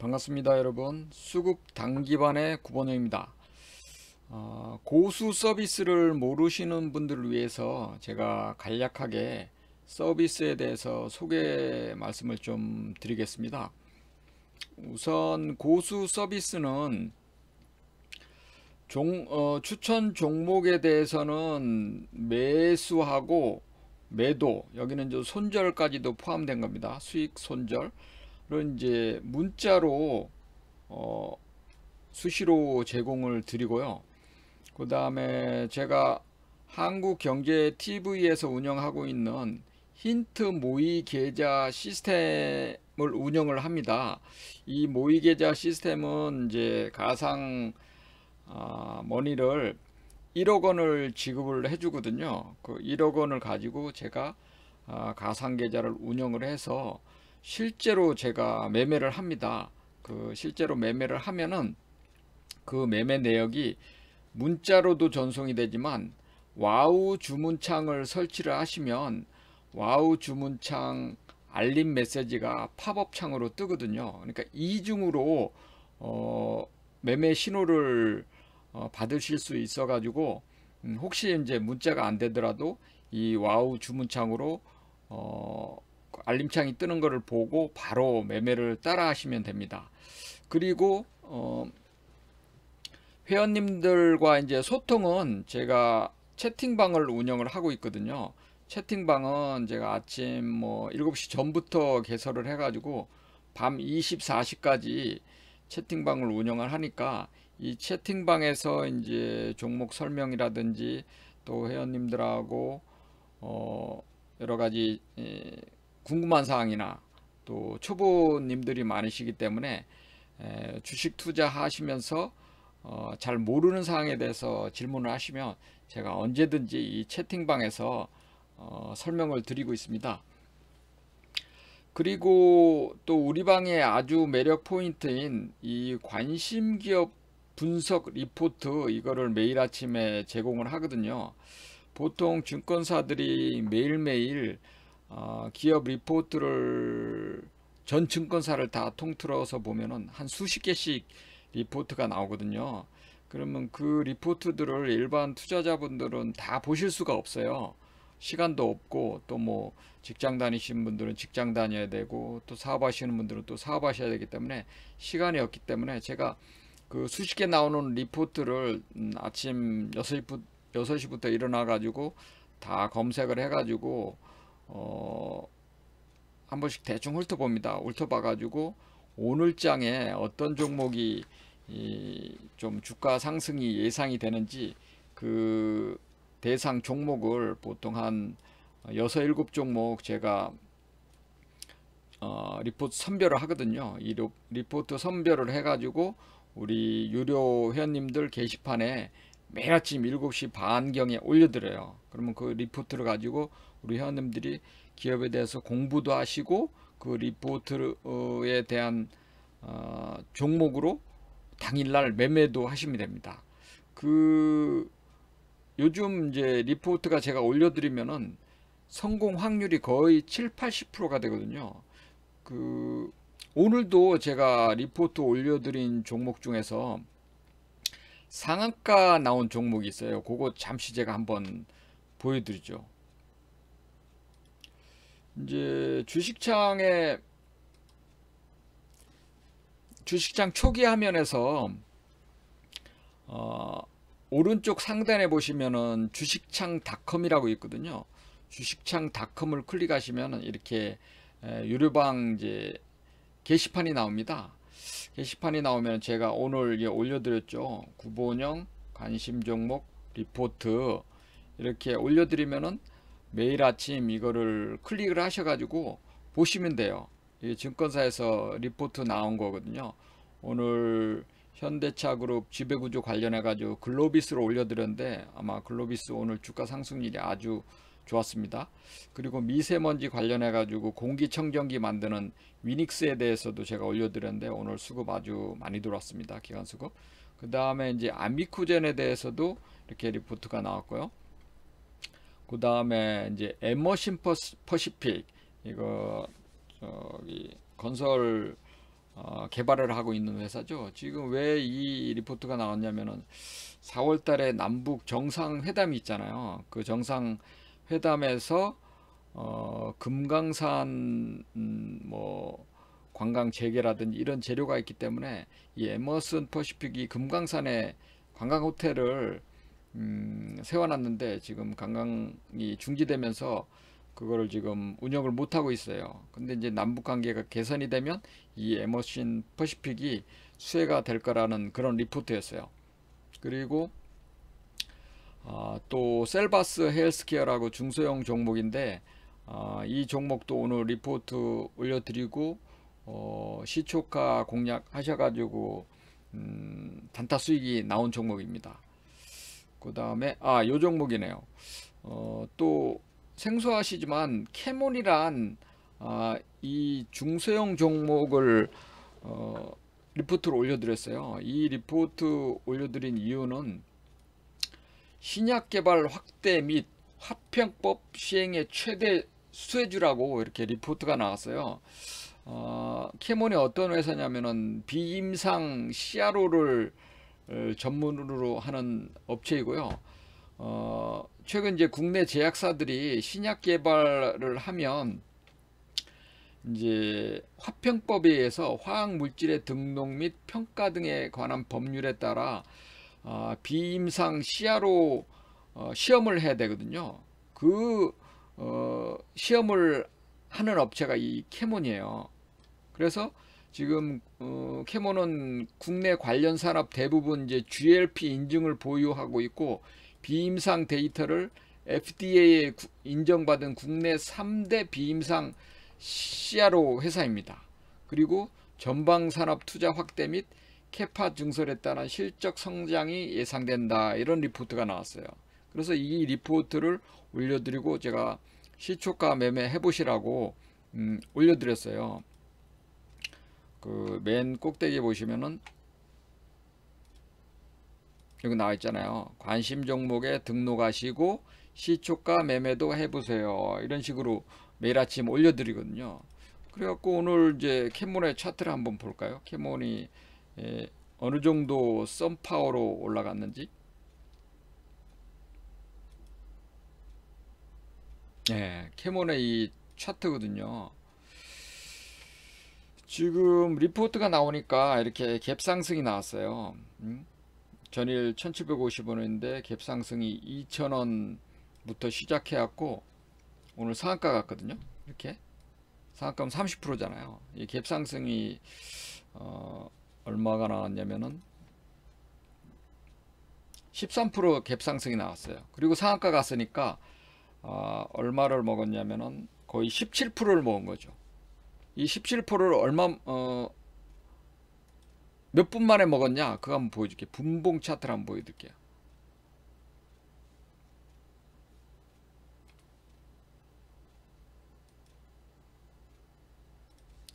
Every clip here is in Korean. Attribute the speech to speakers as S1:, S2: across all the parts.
S1: 반갑습니다 여러분 수급 단기반의 구번호입니다 어, 고수 서비스를 모르시는 분들을 위해서 제가 간략하게 서비스에 대해서 소개 말씀을 좀 드리겠습니다 우선 고수 서비스는 종, 어, 추천 종목에 대해서는 매수하고 매도 여기는 손절까지도 포함된 겁니다 수익 손절 그런 이제 문자로 어, 수시로 제공을 드리고요. 그 다음에 제가 한국경제TV에서 운영하고 있는 힌트 모의 계좌 시스템을 운영을 합니다. 이 모의 계좌 시스템은 이제 가상 아, 머니를 1억 원을 지급을 해주거든요. 그 1억 원을 가지고 제가 아, 가상 계좌를 운영을 해서 실제로 제가 매매를 합니다. 그 실제로 매매를 하면은 그 매매 내역이 문자로도 전송이 되지만 와우 주문창을 설치를 하시면 와우 주문창 알림 메시지가 팝업 창으로 뜨거든요. 그러니까 이중으로 어, 매매 신호를 어, 받으실 수 있어 가지고 음, 혹시 이제 문자가 안 되더라도 이 와우 주문창으로 어, 알림창이 뜨는 것을 보고 바로 매매를 따라 하시면 됩니다. 그리고 어, 회원님들과 이제 소통은 제가 채팅방을 운영을 하고 있거든요. 채팅방은 제가 아침 뭐 7시 전부터 개설을 해가지고 밤 24시까지 채팅방을 운영을 하니까 이 채팅방에서 이제 종목 설명이라든지 또 회원님들하고 어 여러 가지 궁금한 사항이나 또 초보님들이 많으시기 때문에 주식 투자하시면서 어, 잘 모르는 사항에 대해서 질문을 하시면 제가 언제든지 이 채팅방에서 어, 설명을 드리고 있습니다. 그리고 또 우리 방의 아주 매력 포인트인 이 관심 기업 분석 리포트 이거를 매일 아침에 제공을 하거든요. 보통 증권사들이 매일매일 어, 기업 리포트를 전 증권사를 다 통틀어서 보면은 한 수십 개씩 리포트가 나오거든요. 그러면 그 리포트들을 일반 투자자분들은 다 보실 수가 없어요. 시간도 없고 또 뭐 직장 다니신 분들은 직장 다녀야 되고 또 사업하시는 분들은 또 사업하셔야 되기 때문에 시간이 없기 때문에 제가 그 수십 개 나오는 리포트를 음, 아침 6 시부터 일어나 가지고 다 검색을 해 가지고 어, 한 번씩 대충 훑어봅니다. 훑어봐가지고 오늘장에 어떤 종목이 이, 좀 주가 상승이 예상이 되는지 그 대상 종목을 보통 한 여섯 종목 제가 어, 리포트 선별을 하거든요. 이 리포트 선별을 해가지고 우리 유료 회원님들 게시판에 매일 아침 7시 반경에 올려드려요. 그러면 그 리포트를 가지고 우리 회원님들이 기업에 대해서 공부도 하시고 그 리포트에 대한 어, 종목으로 당일날 매매도 하시면 됩니다. 그 요즘 이제 리포트가 제가 올려드리면은 성공 확률이 거의 7, 80%가 되거든요. 그 오늘도 제가 리포트 올려드린 종목 중에서 상한가 나온 종목이 있어요. 그거 잠시 제가 한번 보여드리죠. 이제 주식창에 주식창 초기 화면에서 어, 오른쪽 상단에 보시면은 주식창닷컴이라고 있거든요. 주식창닷컴을 클릭하시면 이렇게 유료방 이제 게시판이 나옵니다. 게시판이 나오면 제가 오늘 올려드렸죠. 구본형 관심 종목 리포트 이렇게 올려드리면은 매일 아침 이거를 클릭을 하셔가지고 보시면 돼요. 이 증권사에서 리포트 나온 거거든요. 오늘 현대차그룹 지배구조 관련해가지고 글로비스를 올려드렸는데 아마 글로비스 오늘 주가 상승률이 아주 좋았습니다. 그리고 미세먼지 관련해가지고 공기청정기 만드는 위닉스에 대해서도 제가 올려드렸는데 오늘 수급 아주 많이 들어왔습니다. 기간 수급. 그 다음에 이제 아미쿠젠에 대해서도 이렇게 리포트가 나왔고요. 그 다음에 이제 에머신 퍼시픽 이거 저기 건설 어, 개발을 하고 있는 회사죠. 지금 왜 이 리포트가 나왔냐면은 4월 달에 남북 정상회담이 있잖아요. 그 정상회담에서 어, 금강산 음, 뭐 관광 재개라든지 이런 재료가 있기 때문에 이 에머슨 퍼시픽이 금강산에 관광 호텔을 음, 세워놨는데 지금 관광이 중지되면서 그거를 지금 운영을 못하고 있어요. 근데 이제 남북 관계가 개선이 되면 이 에머신 퍼시픽이 수혜가 될 거라는 그런 리포트였어요. 그리고 어, 또 셀바스 헬스케어라고 중소형 종목인데 어, 이 종목도 오늘 리포트 올려드리고 어, 시초가 공략 하셔가지고 음, 단타 수익이 나온 종목입니다. 그 다음에 아 요 종목이네요. 어, 또 생소하시지만 캐몬이란 아, 이 중소형 종목을 어, 리포트를 올려드렸어요. 이 리포트 올려드린 이유는 신약 개발 확대 및 화평법 시행의 최대 수혜주라고 이렇게 리포트가 나왔어요. 어, 캐몬이 어떤 회사냐면은 비임상 CRO를 어, 전문으로 하는 업체이고요. 어, 최근 이제 국내 제약사들이 신약 개발을 하면 이제 화평법에 의해서 화학 물질의 등록 및 평가 등에 관한 법률에 따라 어, 비임상 시야로 어, 시험을 해야 되거든요. 그 어, 시험을 하는 업체가 이 캐몬이에요. 그래서 지금 어, 캐모는 국내 관련 산업 대부분 이제 GLP 인증을 보유하고 있고 비임상 데이터를 FDA에 인정받은 국내 3대 비임상 CRO 회사입니다. 그리고 전방산업 투자 확대 및 캐파 증설에 따른 실적 성장이 예상된다 이런 리포트가 나왔어요. 그래서 이 리포트를 올려드리고 제가 시초가 매매 해보시라고 음, 올려드렸어요. 그맨 꼭대기 보시면은 여기 나와 있잖아요. 관심 종목에 등록하시고 시초가 매매도 해보세요. 이런 식으로 매일 아침 올려드리거든요. 그래갖고 오늘 이제 캐몬의 차트를 한번 볼까요? 캐몬이 예, 어느 정도 썸파워로 올라갔는지. 예, 캐몬의 이 차트거든요. 지금 리포트가 나오니까 이렇게 갭상승이 나왔어요. 음? 전일 1750원인데 갭상승이 2000원부터 시작해갖고 오늘 상한가 갔거든요. 이렇게 상한가면 30%잖아요. 이 갭상승이 어, 얼마가 나왔냐면은 13% 갭상승이 나왔어요. 그리고 상한가 갔으니까 어, 얼마를 먹었냐면은 거의 17%를 먹은 거죠. 이 17%를 얼마 어, 몇 분 만에 먹었냐? 그거 한번 보여줄게. 요 분봉 차트를 한번 보여드릴게요.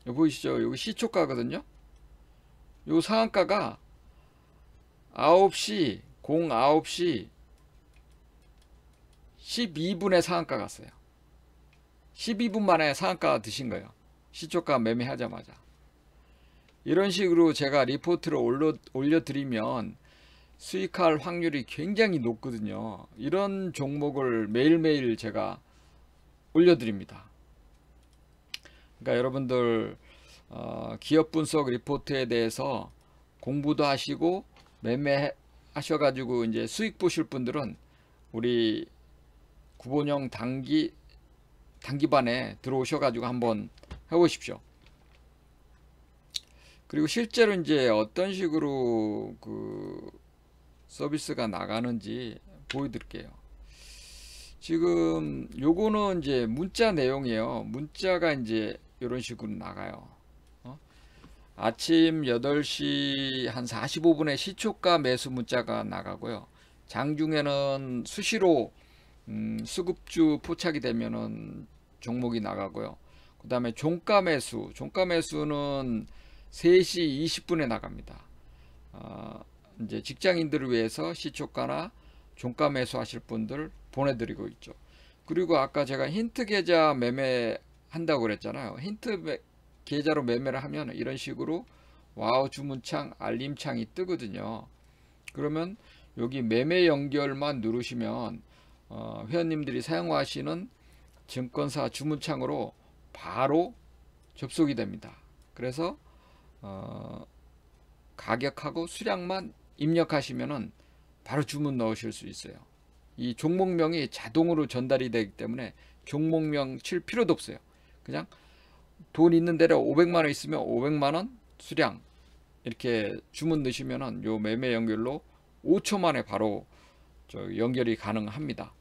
S1: 여기 보이시죠? 여기 시초가거든요. 요 상한가가 9시 09시 12분에 상한가 갔어요. 12분 만에 상한가 드신 거예요. 시초가 매매하자마자 이런 식으로 제가 리포트를 올려, 올려드리면 수익할 확률이 굉장히 높거든요. 이런 종목을 매일매일 제가 올려드립니다. 그러니까 여러분들 어, 기업 분석 리포트에 대해서 공부도 하시고 매매하셔가지고 이제 수익 보실 분들은 우리 구본형 단기 단기반에 들어오셔가지고 한번 해보십시오. 그리고 실제로 이제 어떤 식으로 그 서비스가 나가는지 보여드릴게요. 지금 요거는 이제 문자 내용이에요. 문자가 이제 이런 식으로 나가요. 어? 아침 8시 한 45분에 시초가 매수 문자가 나가고요. 장중에는 수시로 음, 수급주 포착이 되면은 종목이 나가고요. 그 다음에 종가 매수 종가 매수는 3시 20분에 나갑니다 어, 이제 직장인들을 위해서 시초가나 종가 매수 하실 분들 보내드리고 있죠 그리고 아까 제가 힌트 계좌 매매 한다고 그랬잖아요 힌트 매, 계좌로 매매를 하면 이런 식으로 와우 주문창 알림창이 뜨거든요 그러면 여기 매매 연결만 누르시면 어, 회원님들이 사용하시는 증권사 주문창으로 바로 접속이 됩니다. 그래서 어, 가격하고 수량만 입력하시면 바로 주문 넣으실 수 있어요. 이 종목명이 자동으로 전달이 되기 때문에 종목명 칠 필요도 없어요. 그냥 돈 있는 데로 500만 원 있으면 500만 원 수량 이렇게 주문 넣으시면요 매매 연결로 5초 만에 바로 저 연결이 가능합니다.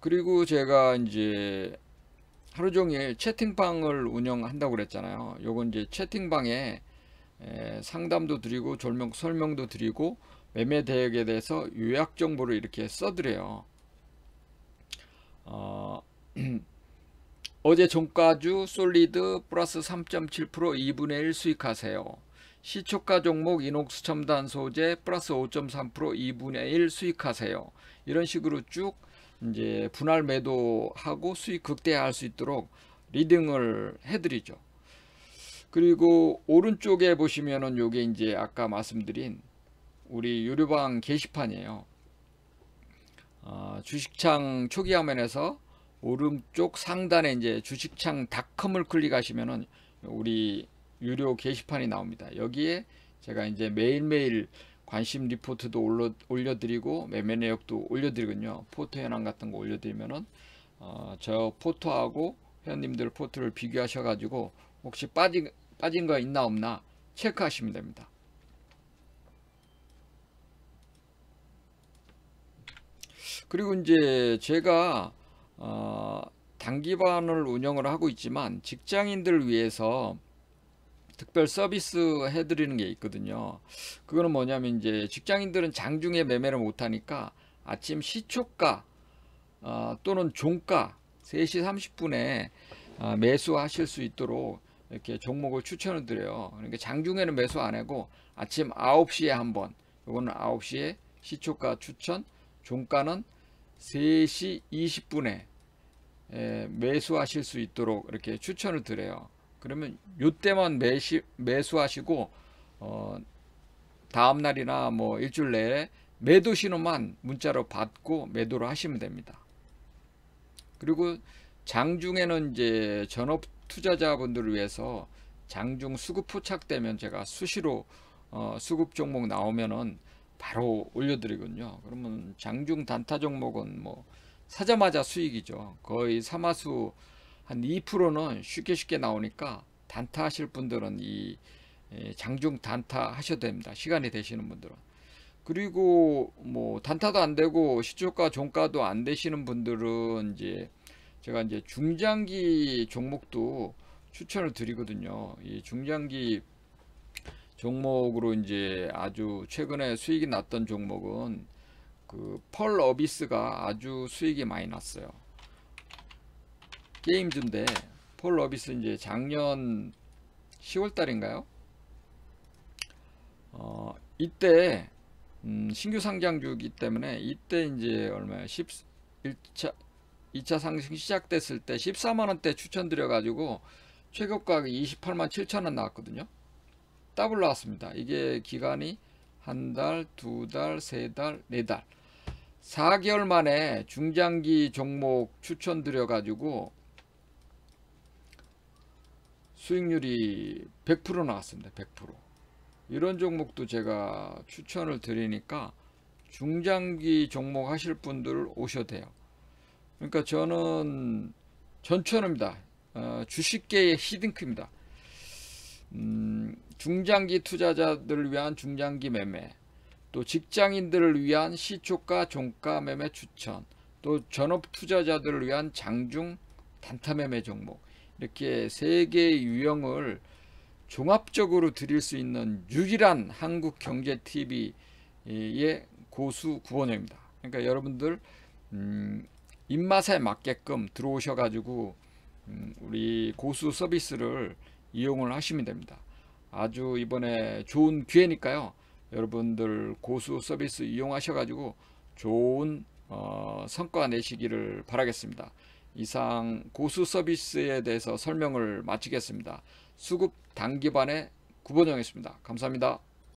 S1: 그리고 제가 이제 하루 종일 채팅방을 운영한다고 그랬잖아요. 요건 이제 채팅방에 에, 상담도 드리고 졸명 설명도 드리고 매매 대역에 대해서 요약 정보를 이렇게 써드려요. 어, 어제 종가주 솔리드 플러스 3.7% 2분의 1 수익하세요. 시초가 종목 이녹스 첨단 소재 플러스 5.3% 2분의 1 수익하세요. 이런 식으로 쭉 이제 분할 매도하고 수익 극대화할 수 있도록 리딩을 해드리죠. 그리고 오른쪽에 보시면은 요게 이제 아까 말씀드린 우리 유료방 게시판이에요. 어, 주식창 초기 화면에서 오른쪽 상단에 이제 주식창 닷컴을 클릭하시면은 우리 유료 게시판이 나옵니다. 여기에 제가 이제 매일매일 관심 리포트도 올려, 올려드리고 매매 내역도 올려드리거든요. 포토 현황 같은 거 올려드리면은 어, 저 포토하고 회원님들 포트를 비교하셔가지고 혹시 빠진 빠진 거 있나 없나 체크하시면 됩니다. 그리고 이제 제가 어, 단기반을 운영을 하고 있지만 직장인들을 위해서 특별 서비스 해드리는 게 있거든요. 그거는 뭐냐면 이제 직장인들은 장중에 매매를 못하니까 아침 시초가 어, 또는 종가 3시 30분에 어, 매수하실 수 있도록 이렇게 종목을 추천을 드려요. 그러니까 장중에는 매수 안 하고 아침 9시에 한 번, 이거는 9시에 시초가 추천, 종가는 3시 20분에 매수하실 수 있도록 이렇게 추천을 드려요. 그러면 요때만 매시, 매수하시고 어, 다음 날이나 뭐 일주일 내에 매도 신호만 문자로 받고 매도를 하시면 됩니다. 그리고 장중에는 이제 전업 투자자분들을 위해서 장중 수급 포착되면 제가 수시로 어, 수급 종목 나오면은 바로 올려드리군요. 그러면 장중 단타 종목은 뭐 사자마자 수익이죠. 거의 사마수 한 2%는 쉽게 쉽게 나오니까 단타 하실 분들은 이 장중 단타 하셔도 됩니다. 시간이 되시는 분들은. 그리고 뭐 단타도 안 되고 시초가 종가도 안 되시는 분들은 이제 제가 이제 중장기 종목도 추천을 드리거든요. 이 중장기 종목으로 이제 아주 최근에 수익이 났던 종목은 그 펄 어비스가 아주 수익이 많이 났어요. 게임즈인데 폴 러비스 이제 작년 10월달인가요? 어, 이때 음, 신규 상장주기 때문에 이때 이제 얼마야? 1 1차 2차 상승 시작됐을 때 14만원대 추천드려가지고 최고가격 28만 7천원 나왔거든요. 더블 나왔습니다. 이게 기간이 한 달, 두 달, 세 달, 네 달. 4개월 만에 중장기 종목 추천드려가지고 수익률이 100% 나왔습니다. 100%. 이런 종목도 제가 추천을 드리니까 중장기 종목 하실 분들 오셔도 돼요. 그러니까 저는 전천입니다. 어, 주식계의 히든크입니다. 음, 중장기 투자자들을 위한 중장기 매매, 또 직장인들을 위한 시초가 종가 매매 추천, 또 전업 투자자들을 위한 장중 단타 매매 종목, 이렇게 세 개의 유형을 종합적으로 드릴 수 있는 유일한 한국 경제 TV의 고수 구본호입니다 그러니까 여러분들 음, 입맛에 맞게끔 들어오셔가지고 음, 우리 고수 서비스를 이용을 하시면 됩니다. 아주 이번에 좋은 기회니까요. 여러분들 고수 서비스 이용하셔가지고 좋은 어, 성과 내시기를 바라겠습니다. 이상 고수 서비스에 대해서 설명을 마치겠습니다. 수급 단기반의 구본영이었습니다. 감사합니다.